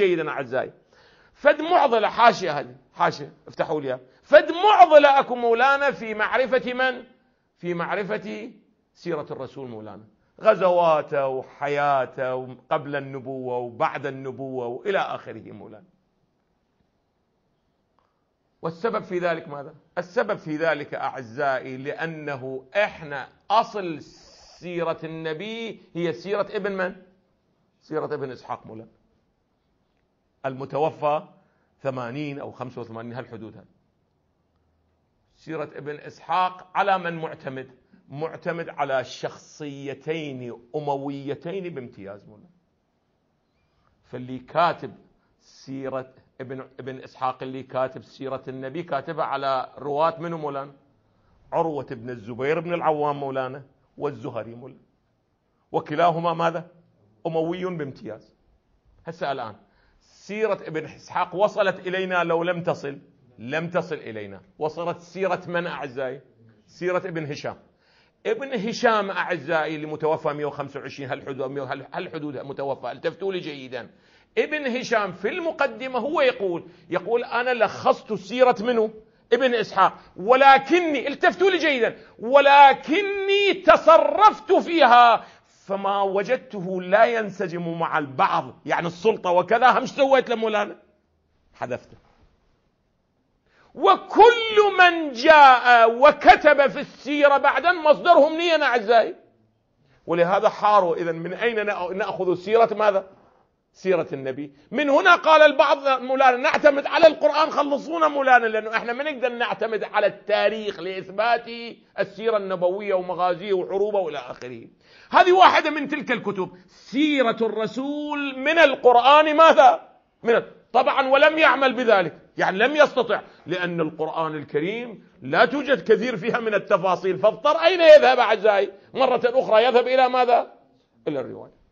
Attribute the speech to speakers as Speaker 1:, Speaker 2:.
Speaker 1: جيدا اعزائي فد معضله حاشيه هذه حاشيه افتحوا لي فد معضله اكو مولانا في معرفه من؟ في معرفه سيره الرسول مولانا غزواته وحياته وقبل النبوه وبعد النبوه والى اخره مولانا والسبب في ذلك ماذا؟ السبب في ذلك اعزائي لانه احنا اصل سيره النبي هي سيره ابن من؟ سيره ابن اسحاق مولانا المتوفى 80 أو 85 هالحدود هذه سيرة ابن إسحاق على من معتمد معتمد على شخصيتين أمويتين بامتياز مولانا فاللي كاتب سيرة ابن ابن إسحاق اللي كاتب سيرة النبي كاتبها على رواة منهم مولانا عروة بن الزبير بن العوام مولانا والزهري مولانا وكلاهما ماذا أموي بامتياز هسه الآن سيرة ابن إسحاق وصلت إلينا لو لم تصل لم تصل إلينا وصلت سيرة من أعزائي سيرة ابن هشام ابن هشام أعزائي اللي متوفى 125 هالحدود هالحدود متوفى التفتوا لي جيدا ابن هشام في المقدمة هو يقول يقول أنا لخصت سيرة منه ابن إسحاق ولكني التفتوا لي جيدا ولكني تصرفت فيها فما وجدته لا ينسجم مع البعض يعني السلطة وكذا هم سويت لمولانا حذفته وكل من جاء وكتب في السيرة بعدا مصدرهم لينا أعزائي ولهذا حاروا إذا من أين نأخذ سيرة ماذا سيرة النبي من هنا قال البعض مولانا نعتمد على القرآن خلصونا مولانا لأنه احنا ما نقدر نعتمد على التاريخ لإثبات السيرة النبوية ومغازيه وحروبه وإلى آخره هذه واحدة من تلك الكتب سيرة الرسول من القرآن ماذا؟ من طبعا ولم يعمل بذلك يعني لم يستطع لأن القرآن الكريم لا توجد كثير فيها من التفاصيل فاضطر أين يذهب أعزائي؟ مرة أخرى يذهب إلى ماذا؟ إلى الرواية